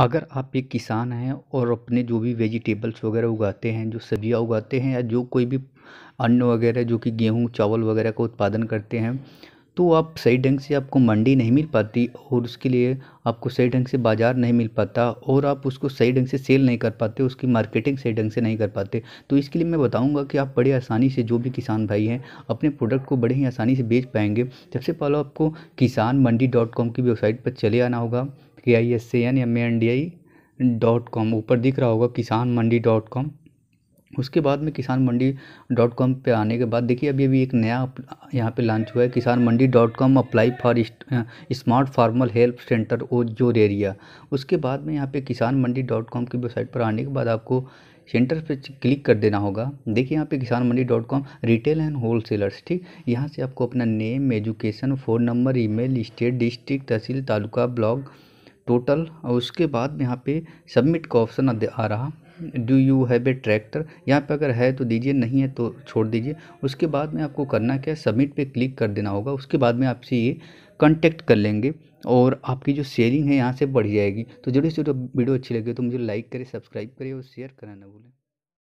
अगर आप एक किसान हैं और अपने जो भी वेजिटेबल्स वगैरह उगाते हैं जो सब्जियाँ उगाते हैं या जो कोई भी अन्न वगैरह जो कि गेहूँ चावल वगैरह का उत्पादन करते हैं तो आप सही ढंग से आपको मंडी नहीं मिल पाती और उसके लिए आपको सही ढंग से बाज़ार नहीं मिल पाता और आप उसको सही ढंग से सेल नहीं कर पाते उसकी मार्केटिंग सही ढंग से नहीं कर पाते तो इसके लिए मैं बताऊंगा कि आप बड़े आसानी से जो भी किसान भाई हैं अपने प्रोडक्ट को बड़े ही आसानी से बेच पाएंगे सबसे पहले आपको किसान मंडी डॉट कॉम की वेबसाइट पर चले आना होगा K I S A N M A N D I dot com ऊपर दिख रहा होगा किसान मंडी डॉट कॉम उसके बाद में किसान मंडी डॉट कॉम पर आने के बाद देखिए अभी अभी एक नया यहाँ पे लॉन्च हुआ है Kisan Mandi dot com apply for smart farmer help centre ओ जोर एरिया उसके बाद में यहाँ पे किसान मंडी डॉट कॉम की वेबसाइट पर आने के बाद आपको सेंटर पे क्लिक कर देना होगा देखिए यहाँ पे Kisan Mandi dot com retail and whole sellers ठीक यहाँ से आपको अपना name education phone number email state district tehsil taluka block total और उसके बाद यहाँ पे सबमिट का ऑप्शन आ रहा do you have a tractor यहाँ पे अगर है तो दीजिए नहीं है तो छोड़ दीजिए उसके बाद में आपको करना क्या है सबमिट पे क्लिक कर देना होगा उसके बाद में आपसे ये कॉन्टेक्ट कर लेंगे और आपकी जो शेयरिंग है यहाँ से बढ़ जाएगी तो जरूर से वीडियो अच्छी लगे तो मुझे लाइक करें सब्सक्राइब करें और शेयर करना ना भूलें